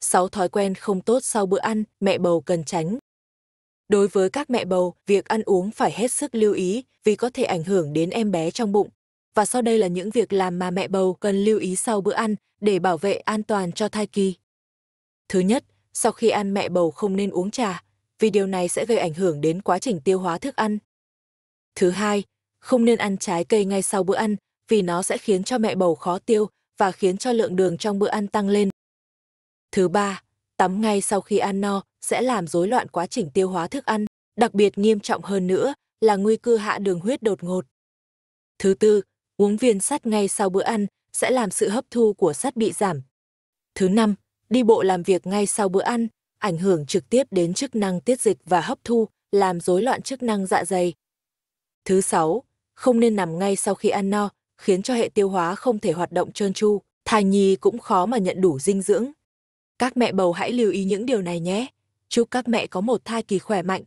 6 thói quen không tốt sau bữa ăn, mẹ bầu cần tránh. Đối với các mẹ bầu, việc ăn uống phải hết sức lưu ý vì có thể ảnh hưởng đến em bé trong bụng. Và sau đây là những việc làm mà mẹ bầu cần lưu ý sau bữa ăn để bảo vệ an toàn cho thai kỳ. Thứ nhất, sau khi ăn mẹ bầu không nên uống trà, vì điều này sẽ gây ảnh hưởng đến quá trình tiêu hóa thức ăn. Thứ hai, không nên ăn trái cây ngay sau bữa ăn vì nó sẽ khiến cho mẹ bầu khó tiêu và khiến cho lượng đường trong bữa ăn tăng lên. Thứ ba, tắm ngay sau khi ăn no sẽ làm rối loạn quá trình tiêu hóa thức ăn, đặc biệt nghiêm trọng hơn nữa là nguy cơ hạ đường huyết đột ngột. Thứ tư, uống viên sắt ngay sau bữa ăn sẽ làm sự hấp thu của sắt bị giảm. Thứ năm, đi bộ làm việc ngay sau bữa ăn ảnh hưởng trực tiếp đến chức năng tiết dịch và hấp thu, làm rối loạn chức năng dạ dày. Thứ sáu, không nên nằm ngay sau khi ăn no, khiến cho hệ tiêu hóa không thể hoạt động trơn tru, thai nhi cũng khó mà nhận đủ dinh dưỡng. Các mẹ bầu hãy lưu ý những điều này nhé. Chúc các mẹ có một thai kỳ khỏe mạnh.